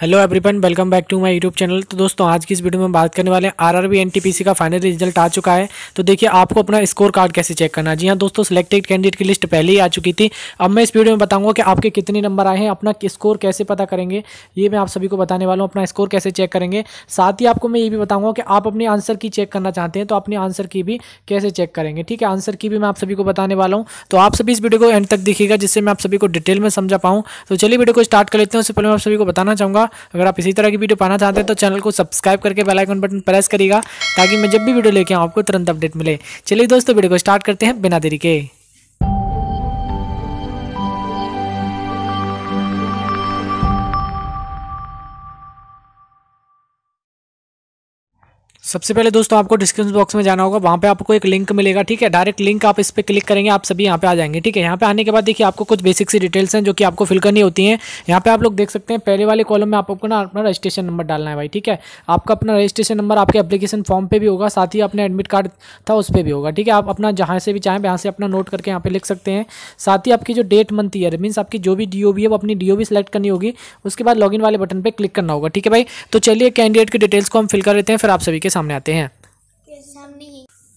hello everyone welcome back to my YouTube channel तो दोस्तों आज की इस वीडियो में बात करने वाले हैं आरआरबी एनटीपीसी का फाइनल रिजल्ट आ चुका है तो देखिए आपको अपना स्कोर कार्ड कैसे चेक करना जी हाँ दोस्तों सिलेक्टेड कैंडिडेट की लिस्ट पहले ही आ चुकी थी अब मैं इस वीडियो में बताऊंगा कि आपके कितने नंबर आए हैं अपना स्कोर कैसे पता करेंगे ये मैं आप सभी को बताने वाला हूँ अपना स्कोर कैसे चेक करेंगे साथ ही आपको मैं ये भी बताऊँगा कि आप अपने आंसर की चेक करना चाहते हैं तो अपने आंसर की भी कैसे चेक करेंगे ठीक है आंसर की भी मैं आप सभी को बताने वाला हूँ तो आप सभी इस वीडियो को एंड तक देखिएगा जिससे मैं आप सभी को डिटेल में समझा पाऊँ तो चलिए वीडियो को स्टार्ट कर लेते हैं उससे पहले मैं आप सभी को बताना चाहूँगा अगर आप इसी तरह की वीडियो पाना चाहते हैं तो चैनल को सब्सक्राइब करके बेलाइकन बटन प्रेस करेगा ताकि मैं जब भी वीडियो लेके आऊँ आपको तुरंत अपडेट मिले चलिए दोस्तों वीडियो को स्टार्ट करते हैं बिना देरी के सबसे पहले दोस्तों आपको डिस्क्रिप्शन बॉक्स में जाना होगा वहाँ पे आपको एक लिंक मिलेगा ठीक है डायरेक्ट लिंक आप इस पर क्लिक करेंगे आप सभी यहाँ पे आ जाएंगे ठीक है यहाँ पे आने के बाद देखिए आपको कुछ बेसिक सी डिटेल्स हैं जो कि आपको फिल करनी होती हैं यहाँ पे आप लोग देख सकते हैं पहले वाले कॉलम में आपको ना अपना रजिस्ट्रेशन नंबर डालना है भाई ठीक है आपका अपना रजिस्ट्रेशन नंबर आपके अपलीकेशन फॉर्म पर भी होगा साथ ही अपना एडमिट कार्ड था उस पर भी होगा ठीक है आप अपना जहाँ से भी चाहें यहाँ से अपना नोट करके यहाँ पर लिख सकते हैं साथ ही आपकी जो डेट मंथ ईयर मीन्स आपकी जो भी डी है वो अपनी डी ओ सेलेक्ट करनी होगी उसके बाद लॉगिन वाले बटन पर क्लिक करना होगा ठीक है भाई तो चलिए कैंडिडेट की डिटेल्स को हम फिल कर लेते हैं फिर आप सभी के सामने आते हैं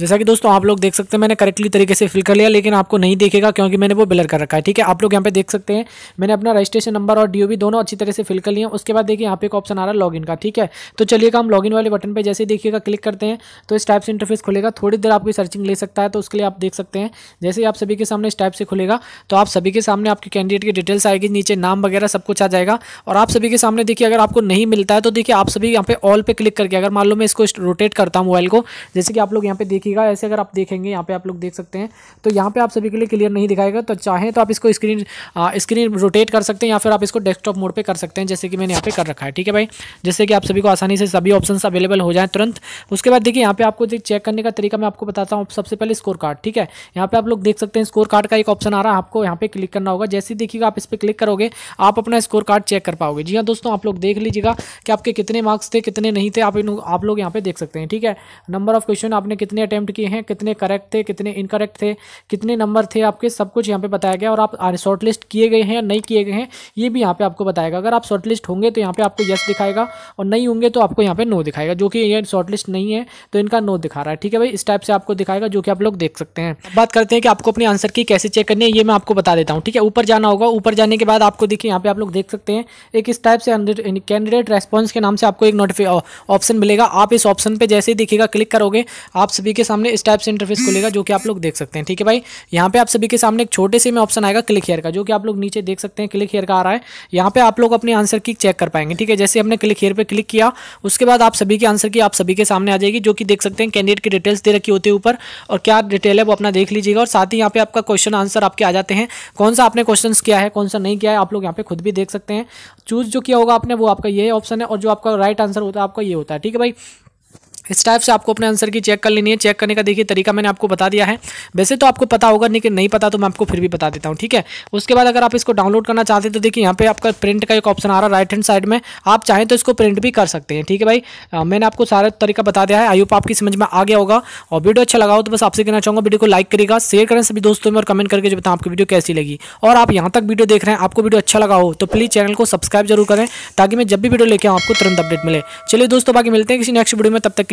जैसा कि दोस्तों आप लोग देख सकते हैं मैंने करेक्टली तरीके से फिल कर लिया लेकिन आपको नहीं देखेगा क्योंकि मैंने वो बिलर कर रखा है ठीक है आप लोग यहाँ पे देख सकते हैं मैंने अपना रजिस्ट्रेशन नंबर और डीओबी दोनों अच्छी तरह से फिल कर लिए उसके बाद देखिए यहाँ पे एक ऑप्शन आ रहा है लॉगिन का ठीक है तो चलिएगा हम लॉगिन वाले बटन पर जैसे ही देखिएगा क्लिक करते हैं तो इस टाइप से इंटरफेस खुलेगा थोड़ी देर आपकी सर्चिंग ले सकता है तो उसके लिए आप देख सकते हैं जैसे ही आप सभी के सामने इस टाइप से खुलेगा तो आप सभी के सामने आपके कैंडिडेट की डिटेल्स आएगी नीचे नाम वगैरह सब कुछ आ जाएगा और आप सभी के सामने देखिए अगर आपको नहीं मिलता है तो देखिए आप सभी यहाँ पे ऑल पे क्लिक करके अगर मान लो मैं इसको रोटेट करता हूँ मोबाइल को जैसे कि आप लोग यहाँ पे देखिए दिखेगा ऐसे अगर आप देखेंगे यहाँ पे आप लोग देख सकते हैं तो यहाँ पे आप सभी के लिए क्लियर नहीं दिखाएगा तो चाहें तो आप इसको स्क्रीन स्क्रीन रोटेट कर सकते हैं या फिर आप इसको डेस्कटॉप मोड पर कर सकते हैं जैसे कि मैंने यहाँ पे कर रखा है ठीक है भाई जैसे कि आप सभी को आसानी से सभी ऑप्शन अवेलेबल हो जाए तुरंत उसके बाद देखिए यहाँ पे आपको चेक करने का तरीका मैं आपको बताता हूँ सबसे पहले स्कोर कार्ड ठीक है यहाँ पे आप लोग देख सकते हैं स्कोर कार्ड का एक ऑप्शन आ रहा है आपको यहाँ पे क्लिक करना होगा जैसे ही देखिएगा आप इस पर क्लिक करोगे आप अपना स्कोर कार्ड चेक कर पाओगे जी हाँ दोस्तों आप लोग देख लीजिएगा कि आपके कितने मार्क्स थे कितने नहीं थे आप आप लोग यहाँ पे देख सकते हैं ठीक है नंबर ऑफ क्वेश्चन आपने कितने अटैम्प्ट किए हैं कितने करेक्ट थे कितने इनकरेक्ट थे कितने नंबर थे आपके सब कुछ यहाँ पे बताया गया और आप शॉर्ट लिस्ट किए गए हैं या नहीं किए गए हैं ये भी यहाँ पे आपको बताएगा अगर आप शॉर्ट लिस्ट होंगे तो यहाँ पे आपको यस दिखाएगा और नहीं होंगे तो आपको यहाँ पे नो दिखाएगा जो कि ये शॉर्ट लिस्ट नहीं है तो इनका नो दिखा रहा है ठीक है भाई इस टाइप से आपको दिखाएगा जो कि आप लोग देख सकते हैं बात करते हैं कि आपको अपने आंसर की कैसे चेक करनी है ये मैं आपको बता देता हूँ ठीक है ऊपर जाना होगा ऊपर जाने के बाद आपको देखिए यहाँ पे आप लोग देख सकते हैं एक इस टाइप से कैंडिडेट रेस्पॉन्स के नाम से आपको एक नोटिफिक ऑप्शन मिलेगा आप इस ऑप्शन पर जैसे ही दिखेगा क्लिक करोगे आप सभी के सामने इस टाइप से इंटरफेस खुलेगा जो कि आप लोग देख सकते हैं ठीक है भाई यहाँ पे आप सभी के सामने एक छोटे से में ऑप्शन आएगा क्लिक हेयर का जो कि आप लोग नीचे देख सकते हैं क्लिक हेयर का आ रहा है यहाँ पे आप लोग अपने आंसर की चेक कर पाएंगे ठीक है जैसे हमने क्लिक हेयर पर क्लिक किया उसके बाद आप सभी के आंसर की आप सभी के सामने आ जाएगी जो कि देख सकते हैं कैंडिडेट की डिटेल्स दे रखी होती है ऊपर और क्या डिटेल है वो अपना देख लीजिएगा और साथ ही यहाँ पे आपका क्वेश्चन आंसर आपके आ जाते हैं कौन सा आपने क्वेश्चन किया है कौन सा नहीं किया है आप लोग यहाँ पे खुद भी देख सकते हैं चूज जो किया होगा आपने वो आपका ये ऑप्शन है और जो आपका राइट आंसर होता है आपका ये होता है ठीक है भाई इस टाइप से आपको अपने आंसर की चेक कर लेनी है चेक करने का देखिए तरीका मैंने आपको बता दिया है वैसे तो आपको पता होगा लेकिन नहीं पता तो मैं आपको फिर भी बता देता हूँ ठीक है उसके बाद अगर आप इसको डाउनलोड करना चाहते हैं तो देखिए यहाँ पे आपका प्रिंट का एक ऑप्शन आ रहा है राइट हैंड साइड में आप चाहें तो इसको प्रिंट भी कर सकते हैं ठीक है भाई आ, मैंने आपको सारा तरीका बता दिया है आई होप आपकी समझ में आ गया होगा और वीडियो अच्छा लगा हो तो बस आपसे कहना चाहूँगा वीडियो को लाइक करेगा शेयर करें सभी दोस्तों में और कमेंट करके जो बताएं आपकी वीडियो कैसी लगी और आप यहाँ तक वीडियो देख रहे हैं आपको वीडियो अच्छा लगा हो तो प्लीज़ चैनल को सब्सक्राइब जरूर करें ताकि मैं जब भी वीडियो लेके आऊँ आपको तुरंत अपडेट मिले चलिए दोस्तों बाकी मिलते हैं किसी नेक्स्ट वीडियो में तब तक